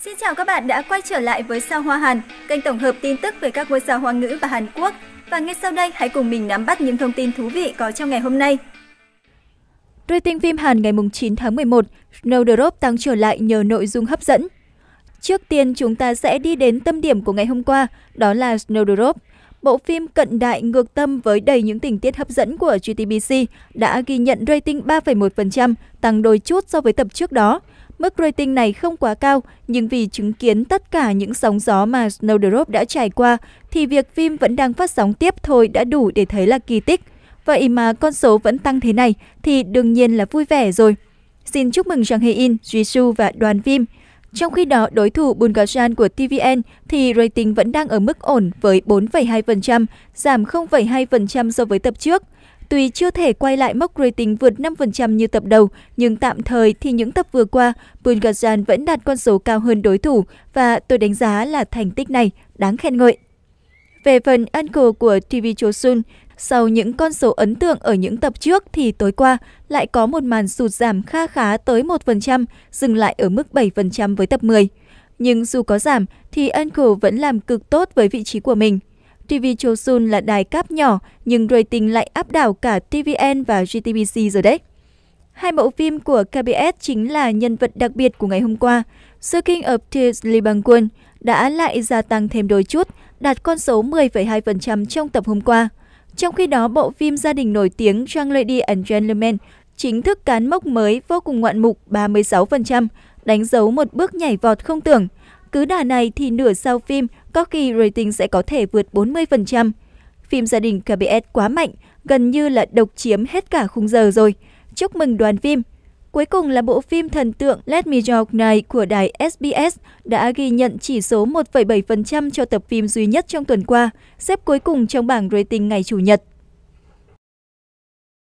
Xin chào các bạn đã quay trở lại với Sao Hoa Hàn, kênh tổng hợp tin tức về các ngôi sao hoa ngữ và Hàn Quốc. Và ngay sau đây hãy cùng mình nắm bắt những thông tin thú vị có trong ngày hôm nay. Rating phim Hàn ngày 9 tháng 11, Snowdrop tăng trở lại nhờ nội dung hấp dẫn. Trước tiên chúng ta sẽ đi đến tâm điểm của ngày hôm qua, đó là Snowdrop. Bộ phim cận đại ngược tâm với đầy những tình tiết hấp dẫn của GTBC đã ghi nhận rating 3,1%, tăng đôi chút so với tập trước đó. Mức rating này không quá cao, nhưng vì chứng kiến tất cả những sóng gió mà Snowdrop đã trải qua, thì việc phim vẫn đang phát sóng tiếp thôi đã đủ để thấy là kỳ tích. Vậy mà con số vẫn tăng thế này thì đương nhiên là vui vẻ rồi. Xin chúc mừng Jang Hae-in, Jisoo và đoàn phim. Trong khi đó, đối thủ Bungajan của TVN thì rating vẫn đang ở mức ổn với 4,2%, giảm 0,2% so với tập trước. Tuy chưa thể quay lại mốc rating vượt 5% như tập đầu, nhưng tạm thời thì những tập vừa qua, Bulgarian vẫn đạt con số cao hơn đối thủ và tôi đánh giá là thành tích này đáng khen ngợi. Về phần Uncle của TV Chosun, sau những con số ấn tượng ở những tập trước thì tối qua lại có một màn sụt giảm kha khá tới 1%, dừng lại ở mức 7% với tập 10. Nhưng dù có giảm thì Uncle vẫn làm cực tốt với vị trí của mình – TV Chosun là đài cáp nhỏ nhưng rating lại áp đảo cả TVN và GTBC rồi đấy. Hai mẫu phim của KBS chính là nhân vật đặc biệt của ngày hôm qua. The King of Tears Lee Bang Kwon đã lại gia tăng thêm đôi chút, đạt con số 10,2% trong tập hôm qua. Trong khi đó, bộ phim gia đình nổi tiếng Young Lady and Gentleman chính thức cán mốc mới vô cùng ngoạn mục 36%, đánh dấu một bước nhảy vọt không tưởng. Cứ đà này thì nửa sau phim có khi rating sẽ có thể vượt 40%. Phim gia đình KBS quá mạnh, gần như là độc chiếm hết cả khung giờ rồi. Chúc mừng đoàn phim! Cuối cùng là bộ phim thần tượng Let Me Talk này của đài SBS đã ghi nhận chỉ số 1,7% cho tập phim duy nhất trong tuần qua, xếp cuối cùng trong bảng rating ngày Chủ nhật.